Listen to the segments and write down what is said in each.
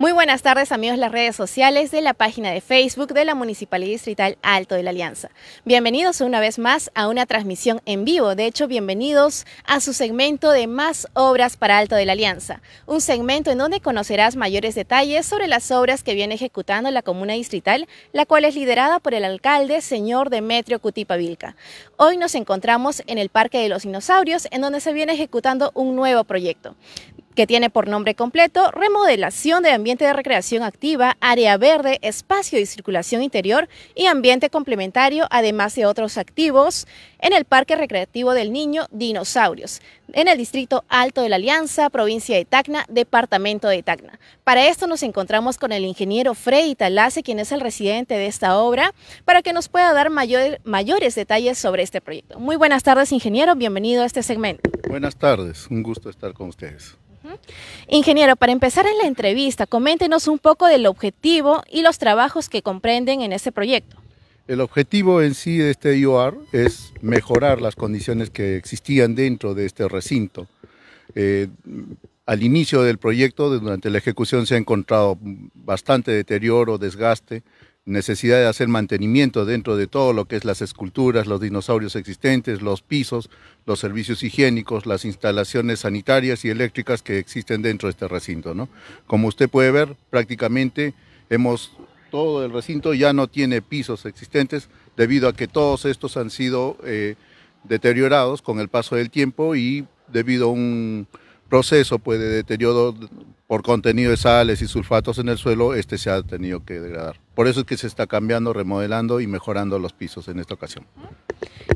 Muy buenas tardes amigos las redes sociales de la página de Facebook de la Municipalidad Distrital Alto de la Alianza. Bienvenidos una vez más a una transmisión en vivo, de hecho bienvenidos a su segmento de Más Obras para Alto de la Alianza, un segmento en donde conocerás mayores detalles sobre las obras que viene ejecutando la Comuna Distrital, la cual es liderada por el alcalde señor Demetrio Cutipa Vilca. Hoy nos encontramos en el Parque de los Dinosaurios, en donde se viene ejecutando un nuevo proyecto que tiene por nombre completo Remodelación de Ambiente de Recreación Activa, Área Verde, Espacio y Circulación Interior y Ambiente Complementario, además de otros activos, en el Parque Recreativo del Niño Dinosaurios, en el Distrito Alto de la Alianza, provincia de Tacna, departamento de Tacna. Para esto nos encontramos con el ingeniero Freddy Talase, quien es el residente de esta obra, para que nos pueda dar mayores detalles sobre este proyecto. Muy buenas tardes, ingeniero. Bienvenido a este segmento. Buenas tardes. Un gusto estar con ustedes. Ingeniero, para empezar en la entrevista, coméntenos un poco del objetivo y los trabajos que comprenden en este proyecto. El objetivo en sí de este IOR es mejorar las condiciones que existían dentro de este recinto. Eh, al inicio del proyecto, durante la ejecución, se ha encontrado bastante deterioro, desgaste, necesidad de hacer mantenimiento dentro de todo lo que es las esculturas, los dinosaurios existentes, los pisos, los servicios higiénicos, las instalaciones sanitarias y eléctricas que existen dentro de este recinto. ¿no? Como usted puede ver, prácticamente hemos todo el recinto ya no tiene pisos existentes debido a que todos estos han sido eh, deteriorados con el paso del tiempo y debido a un proceso puede de deterioro por contenido de sales y sulfatos en el suelo, este se ha tenido que degradar. Por eso es que se está cambiando, remodelando y mejorando los pisos en esta ocasión.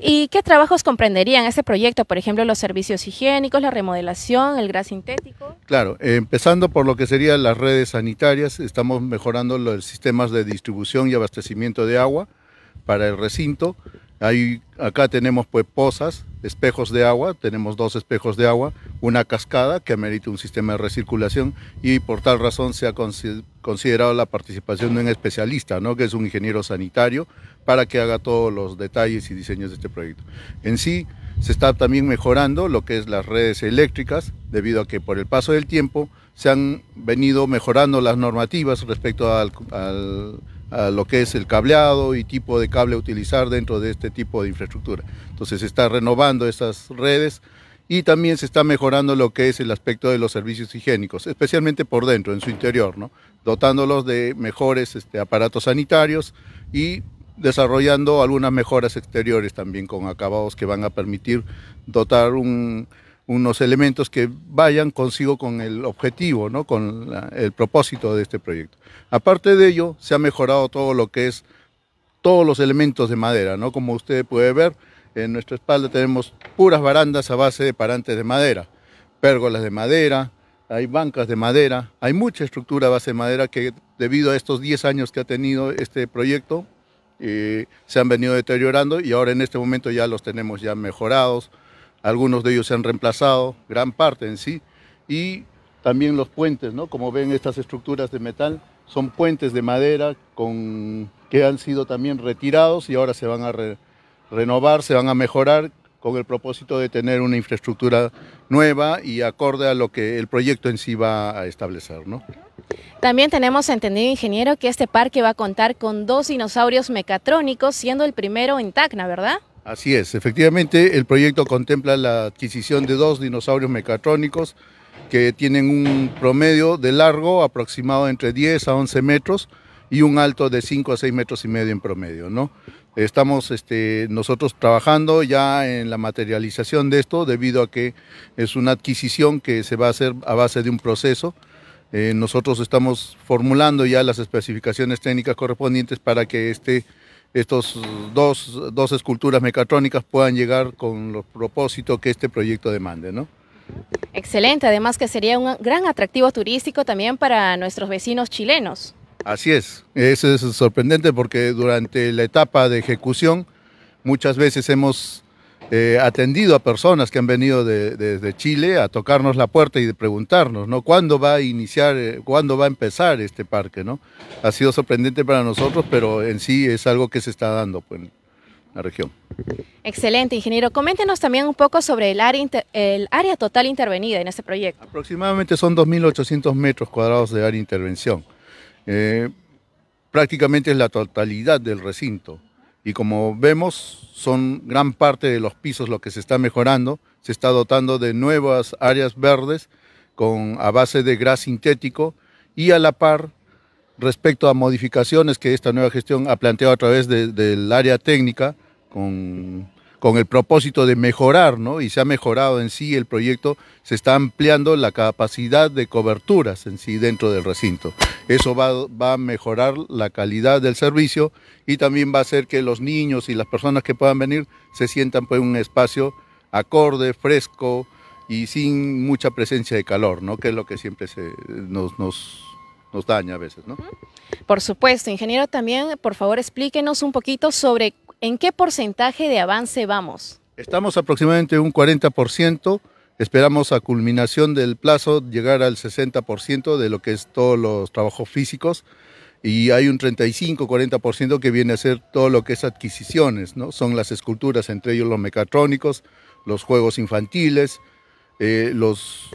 ¿Y qué trabajos comprenderían este proyecto? Por ejemplo, los servicios higiénicos, la remodelación, el gras sintético. Claro, eh, empezando por lo que serían las redes sanitarias, estamos mejorando los sistemas de distribución y abastecimiento de agua para el recinto. Ahí, acá tenemos pues pozas, espejos de agua, tenemos dos espejos de agua una cascada que amerita un sistema de recirculación y por tal razón se ha considerado la participación de un especialista, ¿no? que es un ingeniero sanitario, para que haga todos los detalles y diseños de este proyecto. En sí, se está también mejorando lo que es las redes eléctricas, debido a que por el paso del tiempo se han venido mejorando las normativas respecto a lo que es el cableado y tipo de cable a utilizar dentro de este tipo de infraestructura. Entonces se está renovando estas redes y también se está mejorando lo que es el aspecto de los servicios higiénicos, especialmente por dentro, en su interior, ¿no? dotándolos de mejores este, aparatos sanitarios y desarrollando algunas mejoras exteriores también con acabados que van a permitir dotar unos elementos que vayan consigo con el objetivo, ¿no? con el propósito de este proyecto. Aparte de ello, se ha mejorado todo lo que es todos los elementos de madera, ¿no? como usted puede ver, en nuestra espalda tenemos puras barandas a base de parantes de madera, pérgolas de madera, hay bancas de madera, hay mucha estructura a base de madera que debido a estos 10 años que ha tenido este proyecto, eh, se han venido deteriorando y ahora en este momento ya los tenemos ya mejorados, algunos de ellos se han reemplazado, gran parte en sí, y también los puentes, ¿no? Como ven estas estructuras de metal son puentes de madera con, que han sido también retirados y ahora se van a, renovar, se van a mejorar con el propósito de tener una infraestructura nueva y acorde a lo que el proyecto en sí va a establecer. ¿no? También tenemos entendido, ingeniero, que este parque va a contar con dos dinosaurios mecatrónicos, siendo el primero en Tacna, ¿verdad? Así es, efectivamente el proyecto contempla la adquisición de dos dinosaurios mecatrónicos que tienen un promedio de largo aproximado entre 10 a 11 metros y un alto de 5 a 6 metros y medio en promedio, ¿no? Estamos este, nosotros trabajando ya en la materialización de esto debido a que es una adquisición que se va a hacer a base de un proceso. Eh, nosotros estamos formulando ya las especificaciones técnicas correspondientes para que este, estos dos, esculturas mecatrónicas puedan llegar con los propósitos que este proyecto demande. Excelente, además que sería un gran atractivo turístico también para nuestros vecinos chilenos. Así es, eso es sorprendente porque durante la etapa de ejecución muchas veces hemos eh, atendido a personas que han venido desde de, Chile a tocarnos la puerta y preguntarnos, ¿no? ¿Cuándo va a iniciar, eh, cuándo va a empezar este parque, ¿no? Ha sido sorprendente para nosotros, pero en sí es algo que se está dando pues, en la región. Excelente, ingeniero. Coméntenos también un poco sobre el área, el área total intervenida en este proyecto. Aproximadamente son 2.800 metros cuadrados de área de intervención. Eh, prácticamente es la totalidad del recinto. Y como vemos, son gran parte de los pisos lo que se está mejorando. Se está dotando de nuevas áreas verdes con, a base de gras sintético y a la par respecto a modificaciones que esta nueva gestión ha planteado a través del área técnica con con el propósito de mejorar, ¿no? Y se ha mejorado en sí el proyecto, se está ampliando la capacidad de coberturas en sí dentro del recinto. Eso va, a mejorar la calidad del servicio y también va a hacer que los niños y las personas que puedan venir se sientan pues en un espacio acorde, fresco y sin mucha presencia de calor, ¿no? Que es lo que siempre se, nos, nos daña a veces, ¿no? Por supuesto, ingeniero, también por favor explíquenos un poquito sobre ¿En qué porcentaje de avance vamos? Estamos aproximadamente un 40%. Esperamos a culminación del plazo llegar al 60% de lo que es todos los trabajos físicos y hay un 35-40% que viene a ser todo lo que es adquisiciones, ¿no? Son las esculturas, entre ellos los mecatrónicos, los juegos infantiles, eh, los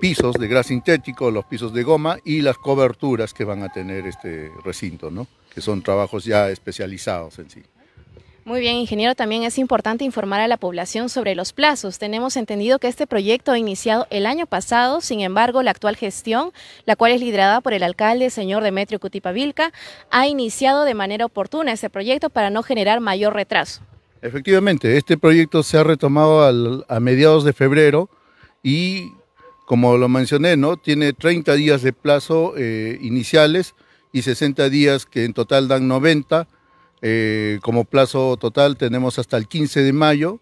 pisos de gras sintético, los pisos de goma y las coberturas que van a tener este recinto, ¿no? Que son trabajos ya especializados en sí. Muy bien, ingeniero, también es importante informar a la población sobre los plazos. Tenemos entendido que este proyecto ha iniciado el año pasado, sin embargo, la actual gestión, la cual es liderada por el alcalde, señor Demetrio Cutipavilca, ha iniciado de manera oportuna este proyecto para no generar mayor retraso. Efectivamente, este proyecto se ha retomado a mediados de febrero y, como lo mencioné, ¿no? tiene 30 días de plazo eh, iniciales y 60 días que en total dan 90 eh, como plazo total tenemos hasta el 15 de mayo.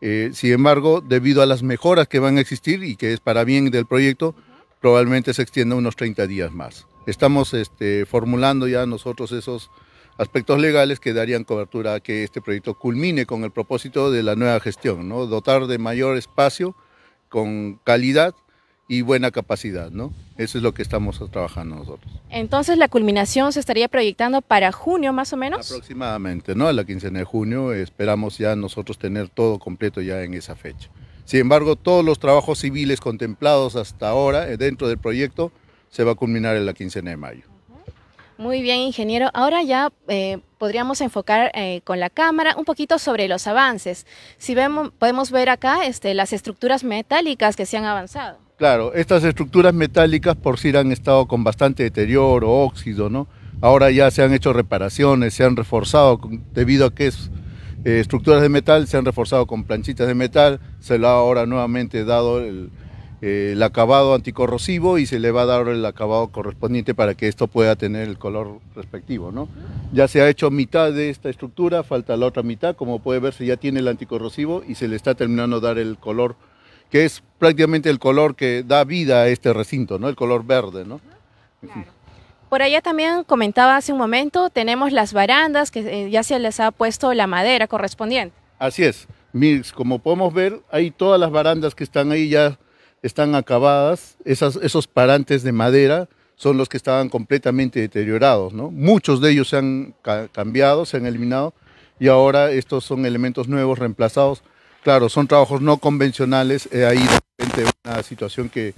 Eh, sin embargo, debido a las mejoras que van a existir y que es para bien del proyecto, probablemente se extienda unos 30 días más. Estamos este, formulando ya nosotros esos aspectos legales que darían cobertura a que este proyecto culmine con el propósito de la nueva gestión, dotar de mayor espacio con calidad y buena capacidad, ¿no? Eso es lo que estamos trabajando nosotros. Entonces la culminación se estaría proyectando para junio más o menos. Aproximadamente, ¿no? A la quincena de junio esperamos ya nosotros tener todo completo ya en esa fecha. Sin embargo, todos los trabajos civiles contemplados hasta ahora eh, dentro del proyecto se va a culminar en la quincena de mayo. Muy bien, ingeniero. Ahora ya eh, podríamos enfocar eh, con la cámara un poquito sobre los avances. Si vemos, podemos ver acá este, las estructuras metálicas que se han avanzado. Claro, estas estructuras metálicas por sí han estado con bastante deterioro, o óxido, ¿no? Ahora ya se han hecho reparaciones, se han reforzado debido a que es eh, estructuras de metal, se han reforzado con planchitas de metal, se le ha ahora nuevamente dado eh, el, acabado anticorrosivo y se le va a dar el acabado correspondiente para que esto pueda tener el color respectivo, ¿no? Ya se ha hecho mitad de esta estructura, falta la otra mitad, como puede verse ya tiene el anticorrosivo y se le está terminando dar el color que es prácticamente el color que da vida a este recinto, ¿no? El color verde, ¿no? Por allá también comentaba hace un momento, tenemos las barandas que eh, ya se les ha puesto la madera correspondiente. Así es. Mix, como podemos ver, hay todas las barandas que están ahí ya están acabadas. esos parantes de madera son los que estaban completamente deteriorados, Muchos de ellos se han cambiado, se han eliminado y ahora estos son elementos nuevos reemplazados Claro, son trabajos no convencionales, eh, ahí de repente una situación que,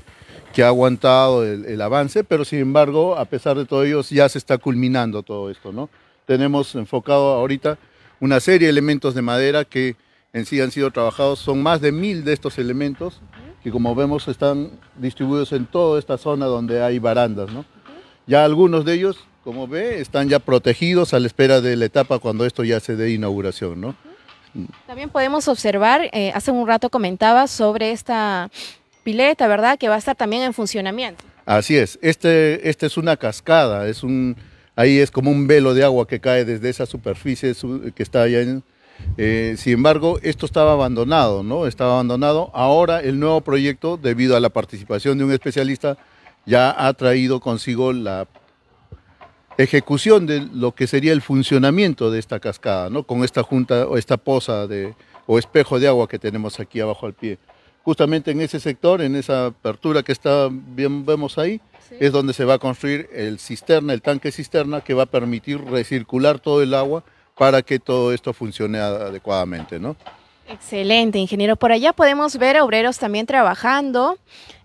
ha aguantado el, avance, pero sin embargo, a pesar de todo ello, ya se está culminando todo esto, ¿no? Tenemos enfocado ahorita una serie de elementos de madera que en sí han sido trabajados, son más de mil de estos elementos que como vemos están distribuidos en toda esta zona donde hay barandas, ¿no? Ya algunos de ellos, como ve, están ya protegidos a la espera de la etapa cuando esto ya se dé inauguración, ¿no? También podemos observar, eh, hace un rato comentaba sobre esta pileta, ¿verdad? Que va a estar también en funcionamiento. Así es, este, este es una cascada, es un, ahí es como un velo de agua que cae desde esa superficie que está allá eh, sin embargo, esto estaba abandonado, ¿no? Estaba abandonado. Ahora el nuevo proyecto, debido a la participación de un especialista, ya ha traído consigo la ejecución de lo que sería el funcionamiento de esta cascada, ¿no? Con esta junta o esta poza de, o espejo de agua que tenemos aquí abajo al pie. Justamente en ese sector, en esa apertura que está bien vemos ahí, es donde se va a construir el cisterna, el tanque cisterna que va a permitir recircular todo el agua para que todo esto funcione adecuadamente, ¿no? Excelente, ingeniero. Por allá podemos ver obreros también trabajando.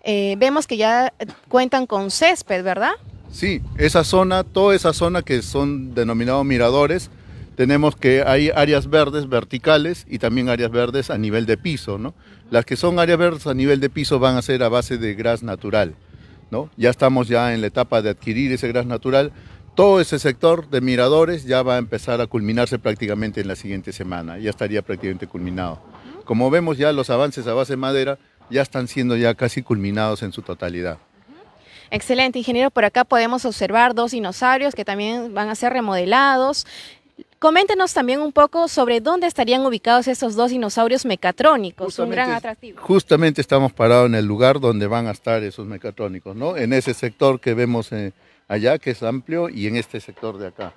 Eh, vemos que ya cuentan con césped, ¿verdad? Sí, esa zona, toda esa zona que son denominados miradores, tenemos que hay áreas verdes verticales y también áreas verdes a nivel de piso, ¿no? Las que son áreas verdes a nivel de piso van a ser a base de gras natural, ¿no? Ya estamos ya en la etapa de adquirir ese gras natural. Todo ese sector de miradores ya va a empezar a culminarse prácticamente en la siguiente semana, ya estaría prácticamente culminado. Como vemos ya los avances a base de madera ya están siendo ya casi culminados en su totalidad. Excelente, ingeniero. Por acá podemos observar dos dinosaurios que también van a ser remodelados. Coméntenos también un poco sobre dónde estarían ubicados estos dos dinosaurios mecatrónicos, un gran atractivo. Justamente estamos parados en el lugar donde van a estar esos mecatrónicos, ¿no? En ese sector que vemos eh, allá, que es amplio, y en este sector de acá.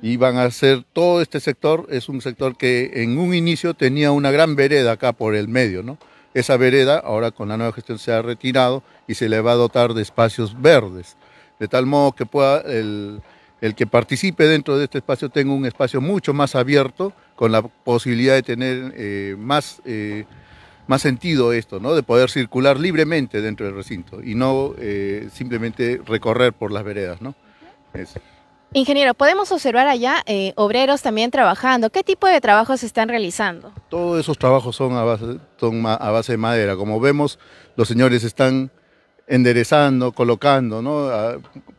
Y van a ser todo este sector, es un sector que en un inicio tenía una gran vereda acá por el medio, ¿no? Esa vereda ahora con la nueva gestión se ha retirado y se le va a dotar de espacios verdes, de tal modo que pueda el, que participe dentro de este espacio tenga un espacio mucho más abierto, con la posibilidad de tener eh, más, eh, más sentido esto, ¿no? de poder circular libremente dentro del recinto y no eh, simplemente recorrer por las veredas. ¿no? Ingeniero, podemos observar allá eh, obreros también trabajando. ¿Qué tipo de trabajos están realizando? Todos esos trabajos son a base, de madera. Como vemos, los señores están enderezando, colocando, ¿no?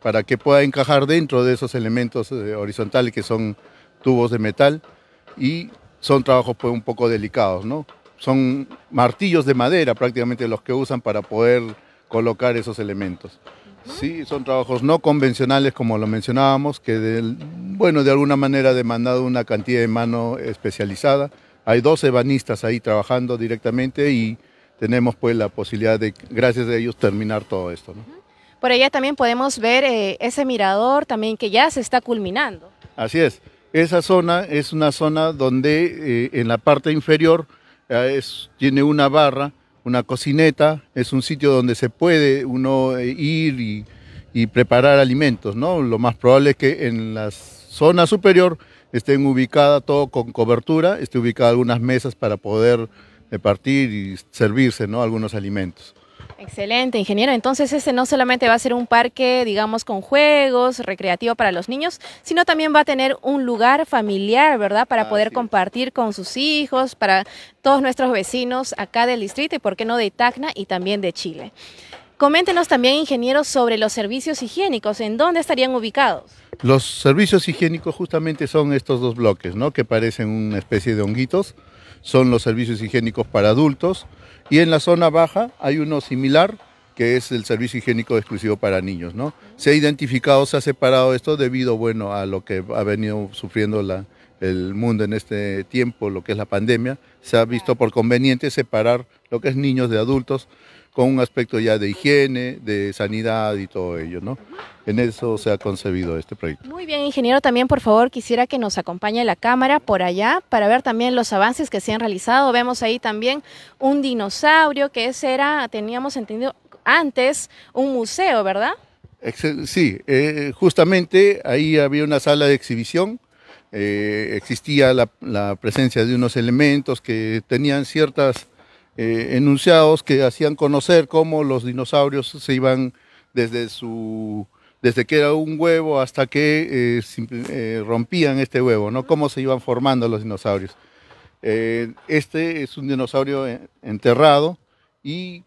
para que pueda encajar dentro de esos elementos eh, horizontales que son tubos de metal y son trabajos pues, un poco delicados, ¿no? Son martillos de madera prácticamente los que usan para poder colocar esos elementos. Sí, son trabajos no convencionales, como lo mencionábamos, que bueno, de alguna manera ha demandado una cantidad de mano especializada. Hay dos ebanistas ahí trabajando directamente y tenemos pues la posibilidad de, gracias a ellos, terminar todo esto. Por allá también podemos ver eh, ese mirador también que ya se está culminando. Así es. Esa zona es una zona donde eh, en la parte inferior eh, tiene una barra una cocineta, es un sitio donde se puede uno eh, ir y, preparar alimentos, ¿no? Lo más probable es que en la zona superior estén ubicadas todo con cobertura, estén ubicadas algunas mesas para poder eh, partir y servirse, ¿no? Algunos alimentos. Excelente, ingeniero. Entonces, este no solamente va a ser un parque, digamos, con juegos, recreativo para los niños, sino también va a tener un lugar familiar, ¿verdad? Para poder compartir con sus hijos, para todos nuestros vecinos acá del distrito y, ¿por qué no, de Tacna y también de Chile? Coméntenos también, ingeniero, sobre los servicios higiénicos, ¿en dónde estarían ubicados? Los servicios higiénicos justamente son estos dos bloques, ¿no? Que parecen una especie de honguitos. Son los servicios higiénicos para adultos, y en la zona baja hay uno similar, que es el servicio higiénico exclusivo para niños. ¿no? Se ha identificado, se ha separado esto debido bueno, a lo que ha venido sufriendo el mundo en este tiempo, lo que es la pandemia. Se ha visto por conveniente separar lo que es niños de adultos con un aspecto ya de higiene, de sanidad y todo ello, ¿no? En eso se ha concebido este proyecto. Muy bien, ingeniero, también por favor quisiera que nos acompañe la cámara por allá para ver también los avances que se han realizado. Vemos ahí también un dinosaurio que ese era, teníamos entendido antes, un museo, ¿verdad? Sí, eh, justamente ahí había una sala de exhibición. Eh, existía la presencia de unos elementos que tenían ciertas eh, enunciados que hacían conocer cómo los dinosaurios se iban desde su desde que era un huevo hasta que eh, eh, rompían este huevo, ¿no? Cómo se iban formando los dinosaurios. este es un dinosaurio enterrado y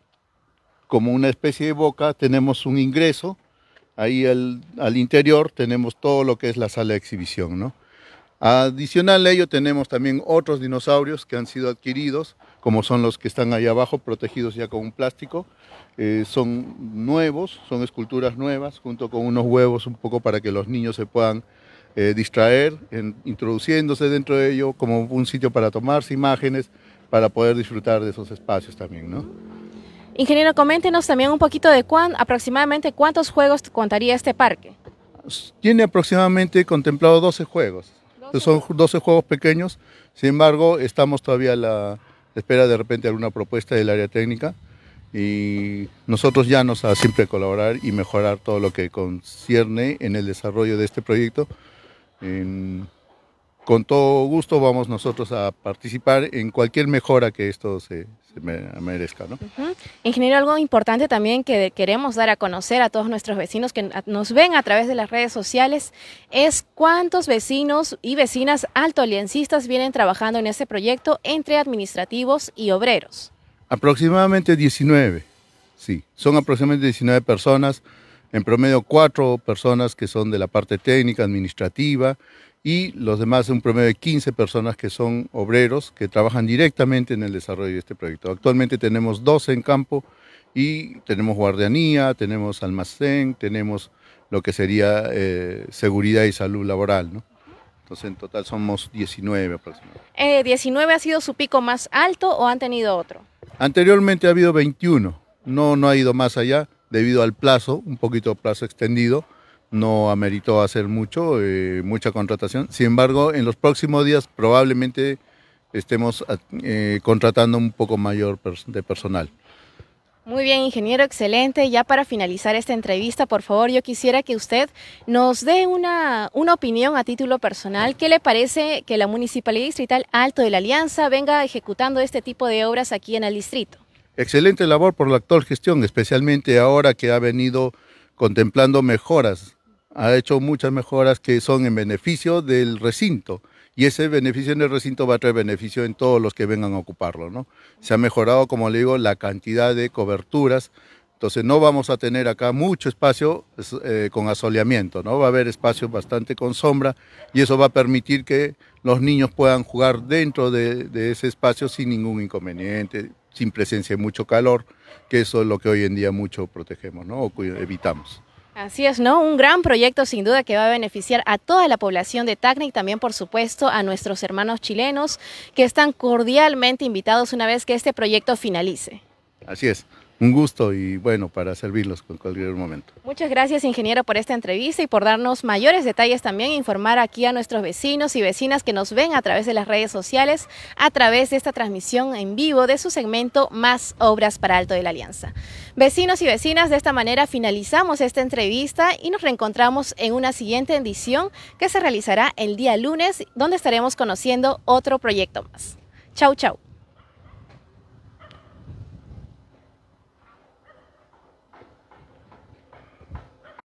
como una especie de boca tenemos un ingreso. Ahí al, interior tenemos todo lo que es la sala de exhibición, Adicional a ello tenemos también otros dinosaurios que han sido adquiridos como son los que están ahí abajo, protegidos ya con un plástico. Eh, son nuevos, son esculturas nuevas, junto con unos huevos un poco para que los niños se puedan eh, distraer, introduciéndose dentro de ello como un sitio para tomarse imágenes, para poder disfrutar de esos espacios también, ¿no? Ingeniero, coméntenos también un poquito de cuán, aproximadamente cuántos juegos contaría este parque. Tiene aproximadamente contemplado 12 juegos. Son 12 juegos pequeños, sin embargo, estamos todavía la, espera de repente alguna propuesta del área técnica y nosotros ya nos a siempre colaborar y mejorar todo lo que concierne en el desarrollo de este proyecto. con todo gusto vamos nosotros a participar en cualquier mejora que esto se, se me, merezca. ¿no? Ingeniero, algo importante también que queremos dar a conocer a todos nuestros vecinos que nos ven a través de las redes sociales es cuántos vecinos y vecinas alto altoaliencistas vienen trabajando en este proyecto entre administrativos y obreros. Aproximadamente 19, sí, son aproximadamente 19 personas, en promedio cuatro personas que son de la parte técnica, administrativa, y los demás un promedio de 15 personas que son obreros que trabajan directamente en el desarrollo de este proyecto. Actualmente tenemos 12 en campo y tenemos guardianía, tenemos almacén, tenemos lo que sería eh, seguridad y salud laboral. Entonces en total somos 19 aproximadamente. ¿19 eh, ha sido su pico más alto o han tenido otro? Anteriormente ha habido 21, no, no ha ido más allá debido al plazo, un poquito plazo extendido no ameritó hacer mucho, eh, mucha contratación. Sin embargo, en los próximos días probablemente estemos eh, contratando un poco mayor de personal. Muy bien, ingeniero, excelente. Ya para finalizar esta entrevista, por favor, yo quisiera que usted nos dé una, una opinión a título personal. ¿Qué le parece que la Municipalidad Distrital Alto de la Alianza venga ejecutando este tipo de obras aquí en el distrito? Excelente labor por la actual gestión, especialmente ahora que ha venido contemplando mejoras ha hecho muchas mejoras que son en beneficio del recinto. Y ese beneficio en el recinto va a traer beneficio en todos los que vengan a ocuparlo. ¿no? Se ha mejorado, como le digo, la cantidad de coberturas. Entonces no vamos a tener acá mucho espacio eh, con asoleamiento, ¿no? Va a haber espacio bastante con sombra y eso va a permitir que los niños puedan jugar dentro de, ese espacio sin ningún inconveniente, sin presencia de mucho calor, que eso es lo que hoy en día mucho protegemos, ¿no? O evitamos. Así es, ¿no? Un gran proyecto sin duda que va a beneficiar a toda la población de Tacna y también, por supuesto, a nuestros hermanos chilenos que están cordialmente invitados una vez que este proyecto finalice. Así es un gusto y bueno, para servirlos en cualquier momento. Muchas gracias, ingeniero, por esta entrevista y por darnos mayores detalles también, informar aquí a nuestros vecinos y vecinas que nos ven a través de las redes sociales, a través de esta transmisión en vivo de su segmento Más Obras para Alto de la Alianza. Vecinos y vecinas, de esta manera finalizamos esta entrevista y nos reencontramos en una siguiente edición que se realizará el día lunes, donde estaremos conociendo otro proyecto más. Chau, chau.